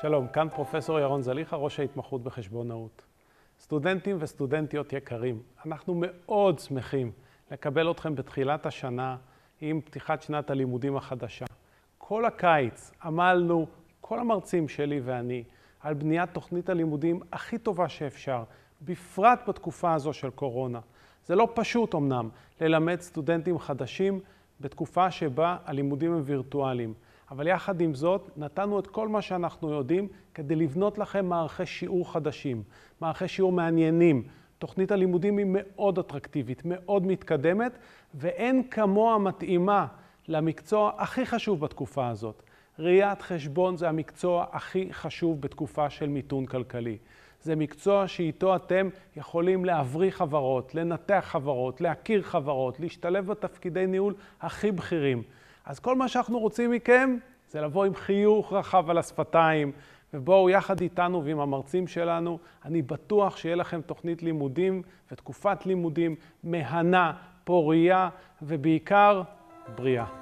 שלום, כאן פרופסור ירון זליכה, ראש ההתמחות בחשבונאות. סטודנטים וסטודנטיות יקרים, אנחנו מאוד שמחים לקבל אתכם בתחילת השנה עם פתיחת שנת הלימודים החדשה. כל הקיץ עמלנו, כל המרצים שלי ואני, על בניית תוכנית הלימודים הכי טובה שאפשר, בפרט בתקופה הזו של קורונה. זה לא פשוט אמנם ללמד סטודנטים חדשים בתקופה שבה הלימודים הם וירטואליים. אבל יחד עם זאת, נתנו את כל מה שאנחנו יודעים כדי לבנות לכם מערכי שיעור חדשים, מערכי שיעור מעניינים. תוכנית הלימודים היא מאוד אטרקטיבית, מאוד מתקדמת, ואין כמוה מתאימה למקצוע הכי חשוב בתקופה הזאת. ראיית חשבון זה המקצוע הכי חשוב בתקופה של מיתון כלכלי. זה מקצוע שאיתו אתם יכולים להבריא חברות, לנתח חברות, להכיר חברות, להשתלב בתפקידי ניהול הכי בכירים. אז כל מה שאנחנו רוצים מכם זה לבוא עם חיוך רחב על השפתיים, ובואו יחד איתנו ועם המרצים שלנו, אני בטוח שיהיה לכם תוכנית לימודים ותקופת לימודים מהנה, פוריה ובעיקר בריאה.